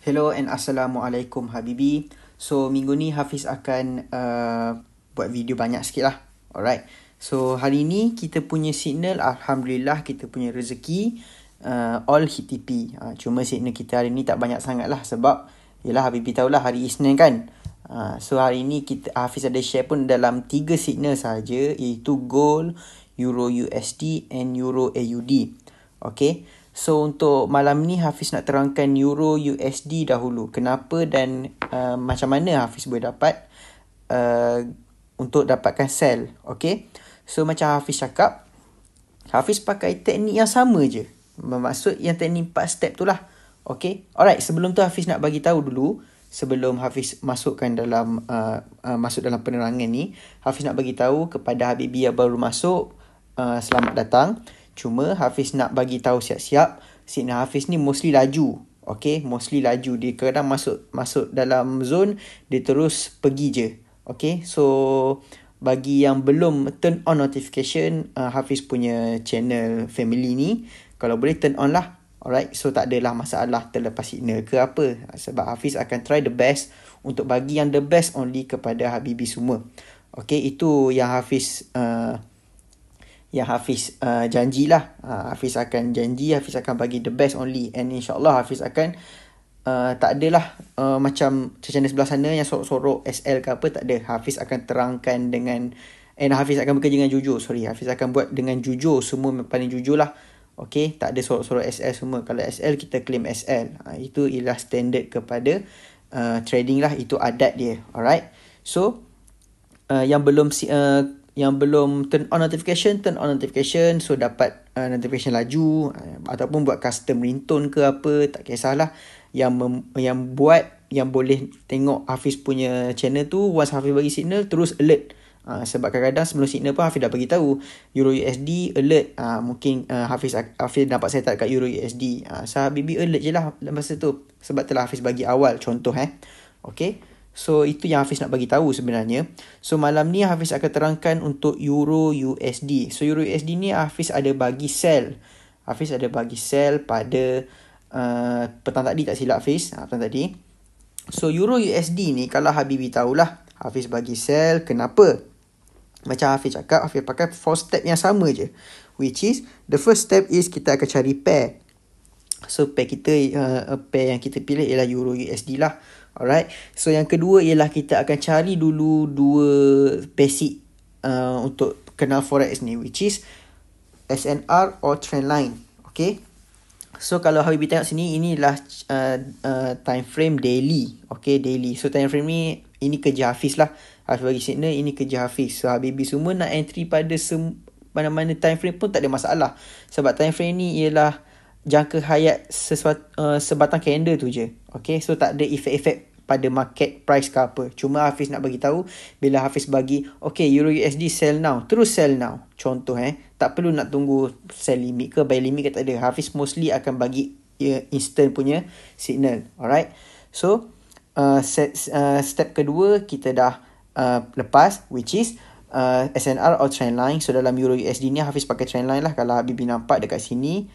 Hello and Assalamualaikum Habibi. So minggu ni Hafiz akan uh, buat video banyak sikit lah. Alright. So hari ni kita punya signal Alhamdulillah kita punya rezeki uh, all HTP. Uh, cuma signal kita hari ni tak banyak sangat lah sebab yelah Habibi tahulah hari Isnin kan. Uh, so hari ni kita Hafiz ada share pun dalam 3 signal saja iaitu gold, euro USD and euro AUD. Okay. So untuk malam ni Hafiz nak terangkan Euro USD dahulu. Kenapa dan uh, macam mana Hafiz boleh dapat uh, untuk dapatkan sell. Okay. So macam Hafiz cakap. Hafiz pakai teknik yang sama je. Bermaksud yang teknik 4 step tu lah. Okay. Alright. Sebelum tu Hafiz nak bagi tahu dulu. Sebelum Hafiz masukkan dalam uh, uh, masuk dalam penerangan ni. Hafiz nak bagi tahu kepada Habibie yang baru masuk. Uh, selamat datang. Selamat datang. Cuma Hafiz nak bagi tahu siap-siap, signal Hafiz ni mostly laju. Okay, mostly laju. Dia kadang masuk masuk dalam zone, dia terus pergi je. Okay, so bagi yang belum turn on notification, uh, Hafiz punya channel family ni, kalau boleh turn on lah. Alright, so tak adalah masalah terlepas signal ke apa. Sebab Hafiz akan try the best untuk bagi yang the best only kepada Habibie semua. Okay, itu yang Hafiz... Uh, yang Hafiz uh, janjilah. Uh, Hafiz akan janji, Hafiz akan bagi the best only and insyaAllah Hafiz akan uh, tak adalah uh, macam channel sebelah sana yang sorok-sorok SL ke apa, tak ada. Hafiz akan terangkan dengan and Hafiz akan bekerja dengan jujur, sorry. Hafiz akan buat dengan jujur, semua paling jujur lah. Okay, tak ada sorok-sorok SL semua. Kalau SL, kita claim SL. Uh, itu ialah standard kepada uh, trading lah, itu adat dia. Alright, so uh, yang belum uh, yang belum turn on notification, turn on notification so dapat uh, notification laju uh, ataupun buat custom ringtone ke apa, tak kisahlah. Yang mem- yang buat yang boleh tengok Hafiz punya channel tu once Hafiz bagi signal terus alert. Uh, sebab kadang-kadang sebelum signal pun Hafiz dah bagi tahu Euro USD alert uh, mungkin uh, Hafiz Hafiz dapat setup kat Euro USD. Uh, so alert je lah masa tu sebab telah Hafiz bagi awal contoh eh. Okay. So itu yang Hafiz nak bagi tahu sebenarnya. So malam ni Hafiz akan terangkan untuk Euro USD. So Euro USD ni Hafiz ada bagi sell. Hafiz ada bagi sell pada uh, petang tadi tak silap Hafiz. Ha, petang tadi. So Euro USD ni kalau Habibi tahulah Hafiz bagi sell kenapa? Macam Hafiz cakap Hafiz pakai four step yang sama je. Which is the first step is kita akan cari pair. So pair kita uh, pair yang kita pilih ialah Euro USD lah. Alright. So yang kedua ialah kita akan cari dulu dua basic uh, untuk kenal forex ni which is SNR or trend line. Okay. So kalau Habib tengok sini inilah uh, uh, time frame daily. Okay daily. So time frame ni ini kerja Hafiz lah. Hafiz bagi signal ini kerja Hafiz. So Habib semua nak entry pada sem mana-mana time frame pun tak ada masalah. Sebab time frame ni ialah jangka hayat sesuatu, uh, sebatang candle tu je. Okay, so tak ada efek-efek pada market price ke apa. Cuma Hafiz nak bagi tahu bila Hafiz bagi, okay, Euro USD sell now, terus sell now. Contoh eh, tak perlu nak tunggu sell limit ke buy limit ke tak ada. Hafiz mostly akan bagi uh, instant punya signal. Alright, so uh, set, uh, step kedua kita dah uh, lepas which is uh, SNR or trend line. So dalam Euro USD ni Hafiz pakai trend line lah kalau Habibie nampak dekat sini.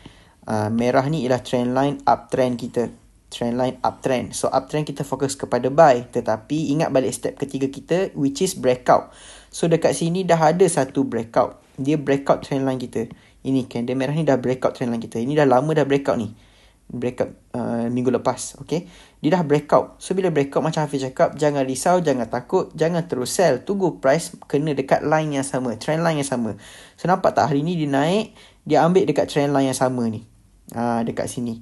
Uh, merah ni ialah trend line uptrend kita. Trend line uptrend. So uptrend kita fokus kepada buy. Tetapi ingat balik step ketiga kita which is breakout. So dekat sini dah ada satu breakout. Dia breakout trend line kita. Ini kan? candle merah ni dah breakout trend line kita. Ini dah lama dah breakout ni. Breakout uh, minggu lepas. Okay. Dia dah breakout. So bila breakout macam Hafiz cakap jangan risau, jangan takut, jangan terus sell. Tunggu price kena dekat line yang sama. Trend line yang sama. So nampak tak hari ni dia naik dia ambil dekat trend line yang sama ni uh, dekat sini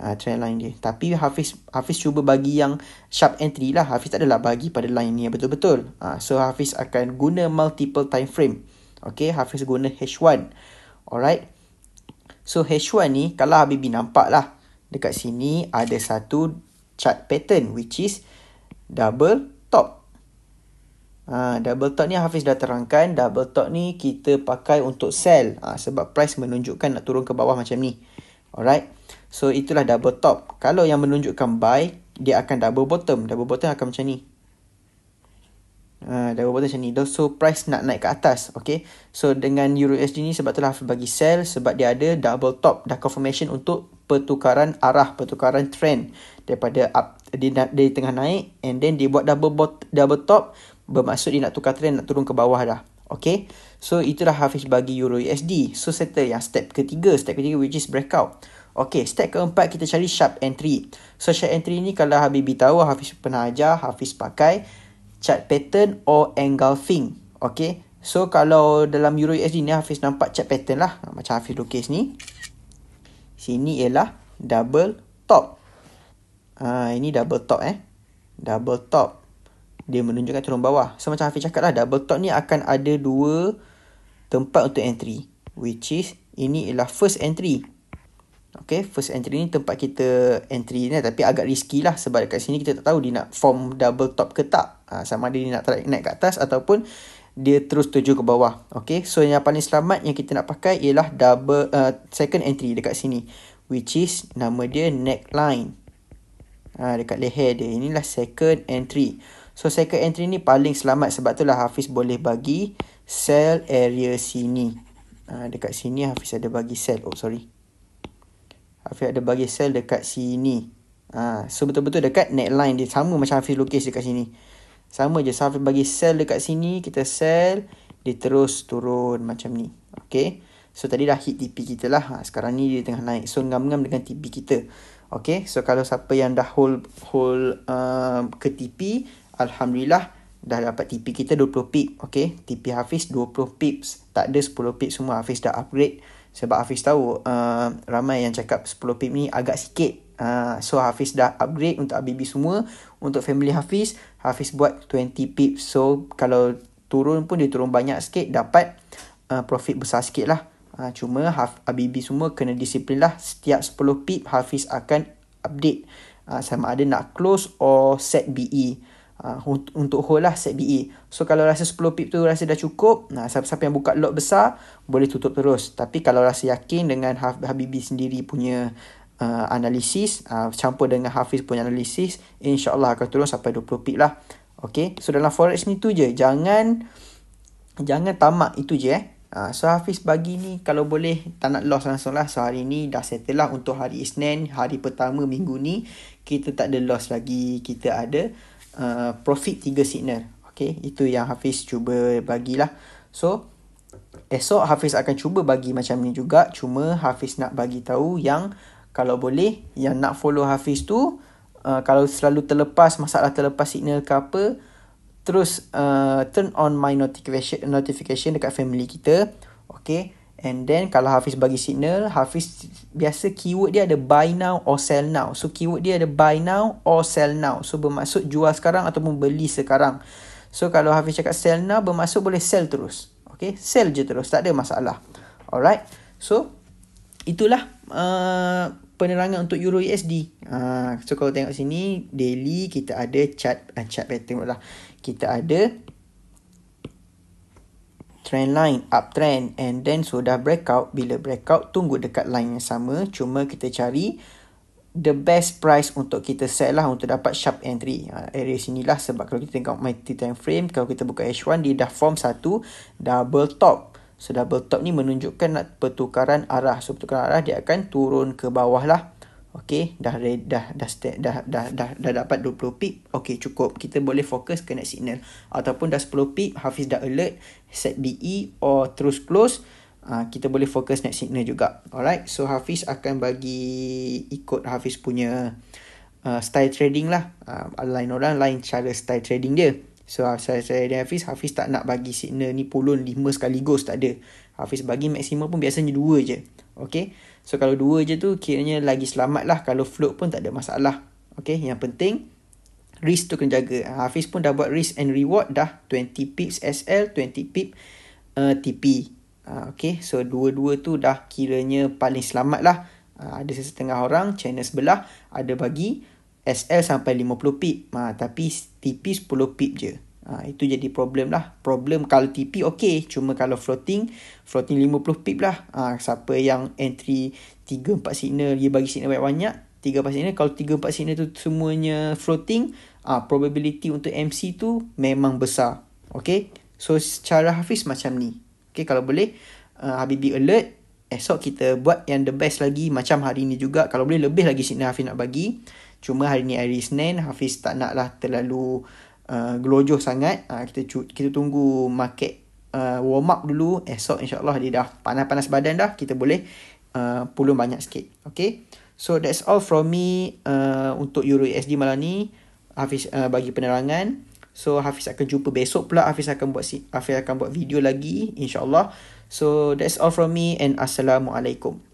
uh, trend line dia tapi Hafiz Hafiz cuba bagi yang sharp entry lah Hafiz tak adalah bagi pada line ni yang betul-betul uh, so Hafiz akan guna multiple time frame Okay, Hafiz guna H1. Alright. So, H1 ni, kalau Habibie nampak lah. Dekat sini, ada satu chart pattern, which is double top. Ha, double top ni Hafiz dah terangkan Double top ni kita pakai untuk sell ha, Sebab price menunjukkan nak turun ke bawah macam ni Alright So itulah double top Kalau yang menunjukkan buy Dia akan double bottom Double bottom akan macam ni ha, Double bottom macam ni So price nak naik ke atas Okay So dengan Euro USD ni sebab telah Hafiz bagi sell Sebab dia ada double top Dah confirmation untuk pertukaran arah Pertukaran trend Daripada up dia, dia tengah naik And then dia buat double, bot, double top Bermaksud dia nak tukar trend nak turun ke bawah dah. Okay. So itulah Hafiz bagi Euro USD. So settle yang step ketiga. Step ketiga which is breakout. Okay. Step keempat kita cari sharp entry. So sharp entry ni kalau Habibi tahu Hafiz pernah ajar. Hafiz pakai chart pattern or engulfing. Okay. So kalau dalam Euro USD ni Hafiz nampak chart pattern lah. Macam Hafiz lukis ni. Sini ialah double top. Ah uh, ini double top eh. Double top dia menunjukkan turun bawah. So macam Hafiz cakap lah, double top ni akan ada dua tempat untuk entry. Which is, ini ialah first entry. Okay, first entry ni tempat kita entry ni tapi agak risky lah sebab dekat sini kita tak tahu dia nak form double top ke tak. Ha, sama ada dia nak try naik ke atas ataupun dia terus tuju ke bawah. Okay, so yang paling selamat yang kita nak pakai ialah double uh, second entry dekat sini. Which is nama dia neckline. Ha, dekat leher dia. Inilah second entry. So second entry ni paling selamat sebab tu lah Hafiz boleh bagi sell area sini. Ha, dekat sini Hafiz ada bagi sell Oh sorry. Hafiz ada bagi sell dekat sini. Ha, so betul-betul dekat neckline dia sama macam Hafiz lukis dekat sini. Sama je. So Hafiz bagi sell dekat sini. Kita sell, Dia terus turun macam ni. Okay. So tadi dah hit TP kita lah. Ha, sekarang ni dia tengah naik. So ngam-ngam dengan TP kita. Okay, so kalau siapa yang dah hold, hold uh, ke TP, Alhamdulillah dah dapat TP kita 20 pip. Okay, TP Hafiz 20 pip, Tak ada 10 pip semua Hafiz dah upgrade. Sebab Hafiz tahu uh, ramai yang cakap 10 pip ni agak sikit. Uh, so Hafiz dah upgrade untuk ABB semua. Untuk family Hafiz, Hafiz buat 20 pip. So kalau turun pun dia turun banyak sikit dapat uh, profit besar sikit lah. Ha, cuma Haf, Habibi semua kena disiplin lah. Setiap 10 pip Hafiz akan update. Ha, sama ada nak close or set BE. Ha, untuk hold lah set BE. So kalau rasa 10 pip tu rasa dah cukup. Nah, ha, siapa-siapa yang buka lot besar boleh tutup terus. Tapi kalau rasa yakin dengan Haf, Habibi sendiri punya uh, analisis. Uh, campur dengan Hafiz punya analisis. InsyaAllah akan turun sampai 20 pip lah. Okay. So dalam forex ni tu je. Jangan... Jangan tamak itu je eh. Ha, so Hafiz bagi ni kalau boleh tak nak loss langsung lah. So hari ni dah settle lah untuk hari Isnin, hari pertama minggu ni. Kita tak ada loss lagi. Kita ada uh, profit 3 signal. Okay, itu yang Hafiz cuba bagilah. So, esok Hafiz akan cuba bagi macam ni juga. Cuma Hafiz nak bagi tahu yang kalau boleh, yang nak follow Hafiz tu, uh, kalau selalu terlepas, masalah terlepas signal ke apa, terus uh, turn on my notification notification dekat family kita. Okay. And then kalau Hafiz bagi signal, Hafiz biasa keyword dia ada buy now or sell now. So keyword dia ada buy now or sell now. So bermaksud jual sekarang ataupun beli sekarang. So kalau Hafiz cakap sell now, bermaksud boleh sell terus. Okay. Sell je terus. Tak ada masalah. Alright. So itulah uh, penerangan untuk Euro USD. E uh, so kalau tengok sini, daily kita ada chart, uh, chart pattern lah kita ada trend line uptrend and then sudah breakout bila breakout tunggu dekat line yang sama cuma kita cari the best price untuk kita sell lah untuk dapat sharp entry uh, area lah sebab kalau kita tengok my time frame kalau kita buka H1 dia dah form satu double top so double top ni menunjukkan nak pertukaran arah so pertukaran arah dia akan turun ke bawah lah Okay, dah dah dah dah dah dah, dah, dah, dah dapat 20 pip. Okay, cukup. Kita boleh fokus ke next signal. Ataupun dah 10 pip, Hafiz dah alert. Set BE or terus close. Uh, kita boleh fokus next signal juga. Alright, so Hafiz akan bagi ikut Hafiz punya uh, style trading lah. Uh, lain orang, lain cara style trading dia. So, saya, saya dan Hafiz, Hafiz tak nak bagi signal ni pulun 5 sekaligus tak ada. Hafiz bagi maksimum pun biasanya dua je. Okay. So kalau dua je tu kiranya lagi selamat lah. Kalau float pun tak ada masalah. Okay. Yang penting risk tu kena jaga. Hafiz pun dah buat risk and reward dah 20 pips SL, 20 pip uh, TP. Uh, ah, okay. So dua-dua tu dah kiranya paling selamat lah. Uh, ada setengah orang channel sebelah ada bagi SL sampai 50 pip. Uh, tapi TP 10 pip je. Ha, itu jadi problem lah. Problem kalau TP okey. Cuma kalau floating, floating 50 pip lah. Ha, siapa yang entry 3-4 signal, dia bagi signal banyak-banyak. 3-4 signal, kalau 3-4 signal tu semuanya floating, ah ha, probability untuk MC tu memang besar. Okay? So, cara Hafiz macam ni. Okay, kalau boleh, uh, Habibi alert. Esok kita buat yang the best lagi macam hari ni juga. Kalau boleh, lebih lagi signal Hafiz nak bagi. Cuma hari ni iris Senin, Hafiz tak naklah terlalu... Uh, gelojoh sangat uh, kita cu- kita tunggu market uh, warm up dulu esok insyaallah dia dah panas-panas badan dah kita boleh uh, pulun banyak sikit okay so that's all from me uh, untuk euro usd e malam ni Hafiz uh, bagi penerangan so Hafiz akan jumpa besok pula Hafiz akan buat si- Hafiz akan buat video lagi insyaallah so that's all from me and assalamualaikum